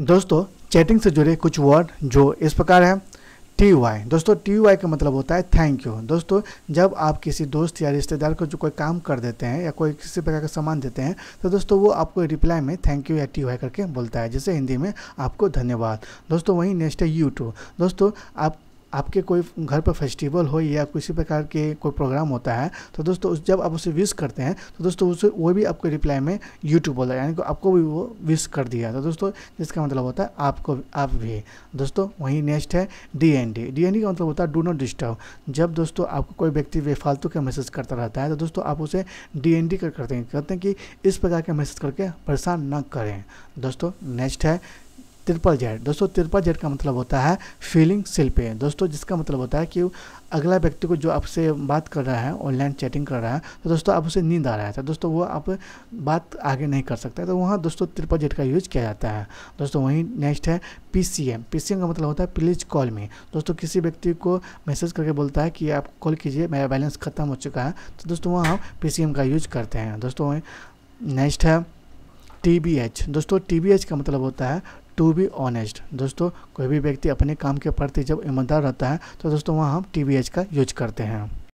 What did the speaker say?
दोस्तों चैटिंग से जुड़े कुछ वर्ड जो इस प्रकार हैं टी वाई दोस्तों टी वाई का मतलब होता है थैंक यू दोस्तों जब आप किसी दोस्त या रिश्तेदार को जो कोई काम कर देते हैं या कोई किसी प्रकार का सामान देते हैं तो दोस्तों वो आपको रिप्लाई में थैंक यू या टी वाई करके बोलता है जैसे हिंदी में आपको धन्यवाद दोस्तों वहीं नेक्स्ट है यू टू दोस्तों आप आपके कोई घर पर फेस्टिवल हो या किसी प्रकार के कोई प्रोग्राम होता है तो दोस्तों जब आप उसे विश करते हैं तो दोस्तों उसे वो भी आपके रिप्लाई में यूट्यूब बोला यानी कि आपको भी वो विश कर दिया तो दोस्तों जिसका मतलब होता है आपको आप भी दोस्तों वहीं नेक्स्ट है D N D D N D का मतलब होता है डू नॉट डिस्टर्ब जब दोस्तों आपको कोई व्यक्ति बेफालतू का मैसेज करता रहता है तो दोस्तों आप उसे डी एन डी कर करते हैं कहते हैं कि इस प्रकार के मैसेज करके परेशान ना करें दोस्तों नेक्स्ट है ट्रिपल जेड दोस्तों ट्रिपल जेड का मतलब होता है फीलिंग सिल पे दोस्तों जिसका मतलब होता है कि अगला व्यक्ति को जो आपसे बात कर रहा है ऑनलाइन चैटिंग कर रहा है तो दोस्तों आप उसे नींद आ रहा है तो दोस्तों वो आप बात आगे नहीं कर सकते तो वहाँ दोस्तों ट्रिपल जेड का यूज किया जाता है दोस्तों वहीं नेक्स्ट है P C M P C M का मतलब होता है प्लीज़ कॉल में दोस्तों किसी व्यक्ति को मैसेज करके बोलता है कि आप कॉल कीजिए मेरा बैलेंस ख़त्म हो चुका है तो दोस्तों वहाँ हम पी सी एम का यूज करते हैं दोस्तों वहीं नेक्स्ट है टी बी एच दोस्तों टी बी एच का मतलब होता है टू बी ऑनेस्ट दोस्तों कोई भी व्यक्ति अपने काम के प्रति जब ईमानदार रहता है तो दोस्तों वहाँ हम टी का यूज करते हैं